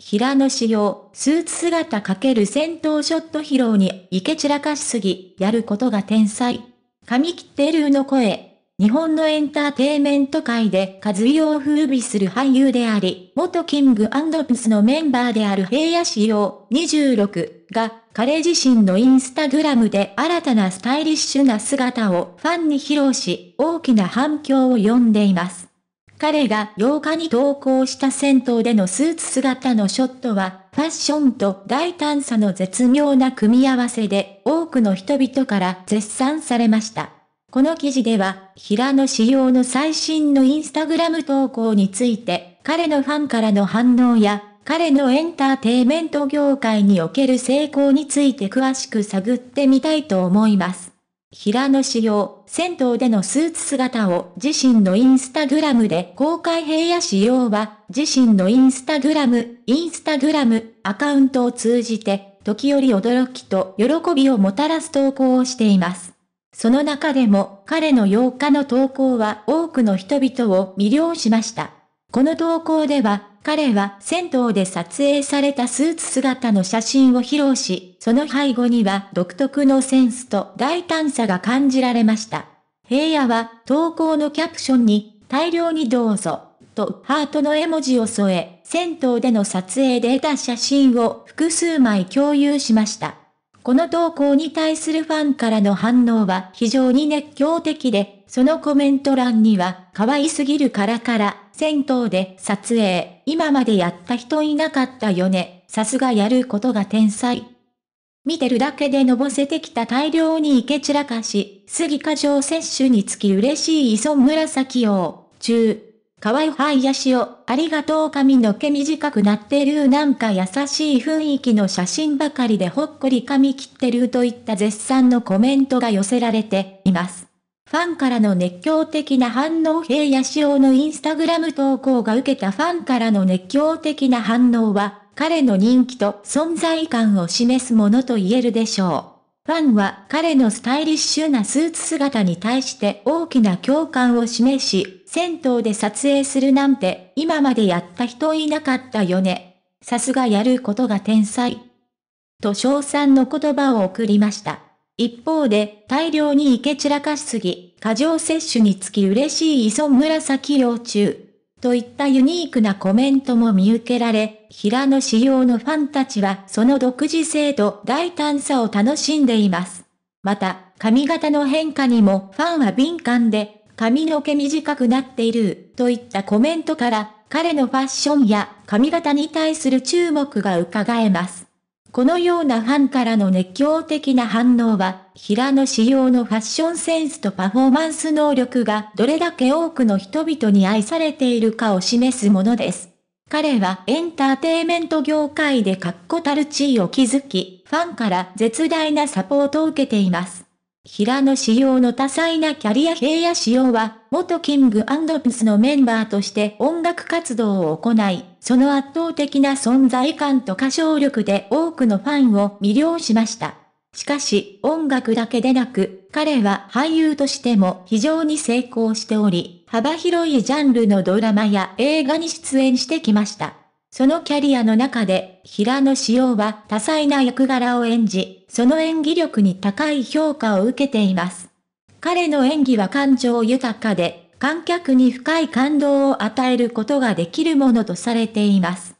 平野紫耀、スーツ姿ける戦闘ショット披露に、池散らかしすぎ、やることが天才。神切ってるの声。日本のエンターテイメント界で和井を風靡する俳優であり、元キングプスのメンバーである平野紫耀26が、彼自身のインスタグラムで新たなスタイリッシュな姿をファンに披露し、大きな反響を呼んでいます。彼が8日に投稿した戦闘でのスーツ姿のショットは、ファッションと大胆さの絶妙な組み合わせで、多くの人々から絶賛されました。この記事では、平野仕様の最新のインスタグラム投稿について、彼のファンからの反応や、彼のエンターテイメント業界における成功について詳しく探ってみたいと思います。平野紫耀、銭湯でのスーツ姿を自身のインスタグラムで公開平野紫耀は、自身のインスタグラム、インスタグラム、アカウントを通じて、時折驚きと喜びをもたらす投稿をしています。その中でも、彼の8日の投稿は多くの人々を魅了しました。この投稿では、彼は銭湯で撮影されたスーツ姿の写真を披露し、その背後には独特のセンスと大胆さが感じられました。平野は投稿のキャプションに、大量にどうぞ、とハートの絵文字を添え、銭湯での撮影で得た写真を複数枚共有しました。この投稿に対するファンからの反応は非常に熱狂的で、そのコメント欄には、可愛すぎるからから、銭湯で撮影、今までやった人いなかったよね、さすがやることが天才。見てるだけでのぼせてきた大量に池散らかし、杉過剰摂取につき嬉しい磯紫王、中。河いハイヤシを、ありがとう髪の毛短くなってるなんか優しい雰囲気の写真ばかりでほっこり髪切ってるといった絶賛のコメントが寄せられています。ファンからの熱狂的な反応平野紫耀のインスタグラム投稿が受けたファンからの熱狂的な反応は、彼の人気と存在感を示すものと言えるでしょう。ファンは彼のスタイリッシュなスーツ姿に対して大きな共感を示し、銭湯で撮影するなんて今までやった人いなかったよね。さすがやることが天才。と称賛の言葉を送りました。一方で、大量に池散らかしすぎ、過剰摂取につき嬉しい磯紫陽中。といったユニークなコメントも見受けられ、平野仕様のファンたちはその独自性と大胆さを楽しんでいます。また、髪型の変化にもファンは敏感で、髪の毛短くなっている、といったコメントから、彼のファッションや髪型に対する注目が伺えます。このようなファンからの熱狂的な反応は、平野仕様のファッションセンスとパフォーマンス能力がどれだけ多くの人々に愛されているかを示すものです。彼はエンターテイメント業界で確固たる地位を築き、ファンから絶大なサポートを受けています。平野仕様の多彩なキャリア平野仕様は、元キングプスのメンバーとして音楽活動を行い、その圧倒的な存在感と歌唱力で多くのファンを魅了しました。しかし、音楽だけでなく、彼は俳優としても非常に成功しており、幅広いジャンルのドラマや映画に出演してきました。そのキャリアの中で、平野紫耀は多彩な役柄を演じ、その演技力に高い評価を受けています。彼の演技は感情豊かで、観客に深い感動を与えることができるものとされています。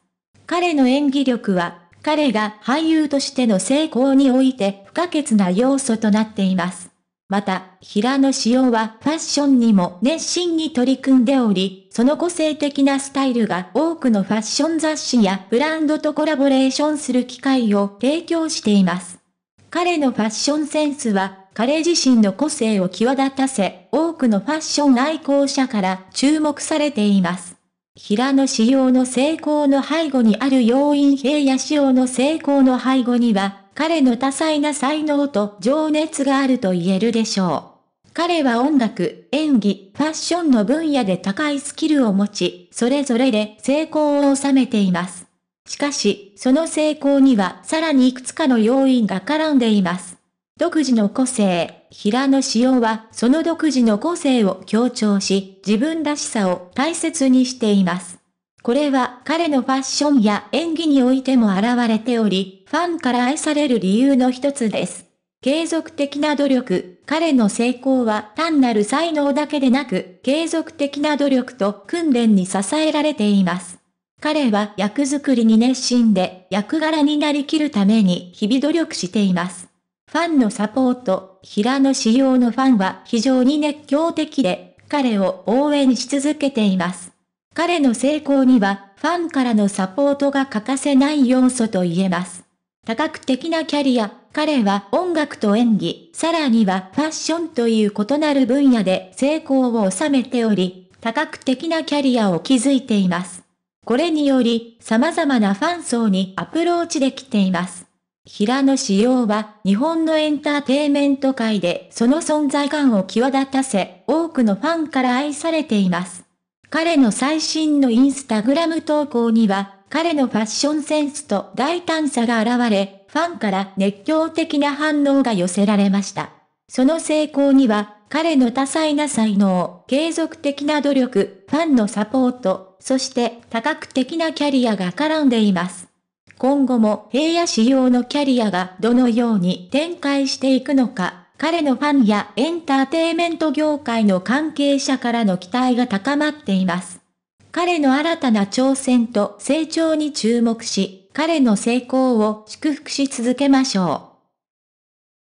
彼の演技力は、彼が俳優としての成功において不可欠な要素となっています。また、平野紫耀はファッションにも熱心に取り組んでおり、その個性的なスタイルが多くのファッション雑誌やブランドとコラボレーションする機会を提供しています。彼のファッションセンスは彼自身の個性を際立たせ、多くのファッション愛好者から注目されています。平野仕様の成功の背後にある要因平野仕様の成功の背後には、彼の多彩な才能と情熱があると言えるでしょう。彼は音楽、演技、ファッションの分野で高いスキルを持ち、それぞれで成功を収めています。しかし、その成功にはさらにいくつかの要因が絡んでいます。独自の個性、平野紫耀はその独自の個性を強調し、自分らしさを大切にしています。これは彼のファッションや演技においても現れており、ファンから愛される理由の一つです。継続的な努力、彼の成功は単なる才能だけでなく、継続的な努力と訓練に支えられています。彼は役作りに熱心で、役柄になりきるために日々努力しています。ファンのサポート、平野仕様のファンは非常に熱狂的で、彼を応援し続けています。彼の成功には、ファンからのサポートが欠かせない要素と言えます。多角的なキャリア、彼は音楽と演技、さらにはファッションという異なる分野で成功を収めており、多角的なキャリアを築いています。これにより、様々なファン層にアプローチできています。平野紫耀は日本のエンターテイメント界でその存在感を際立たせ、多くのファンから愛されています。彼の最新のインスタグラム投稿には、彼のファッションセンスと大胆さが現れ、ファンから熱狂的な反応が寄せられました。その成功には、彼の多彩な才能、継続的な努力、ファンのサポート、そして多角的なキャリアが絡んでいます。今後も平野仕様のキャリアがどのように展開していくのか、彼のファンやエンターテイメント業界の関係者からの期待が高まっています。彼の新たな挑戦と成長に注目し、彼の成功を祝福し続けましょう。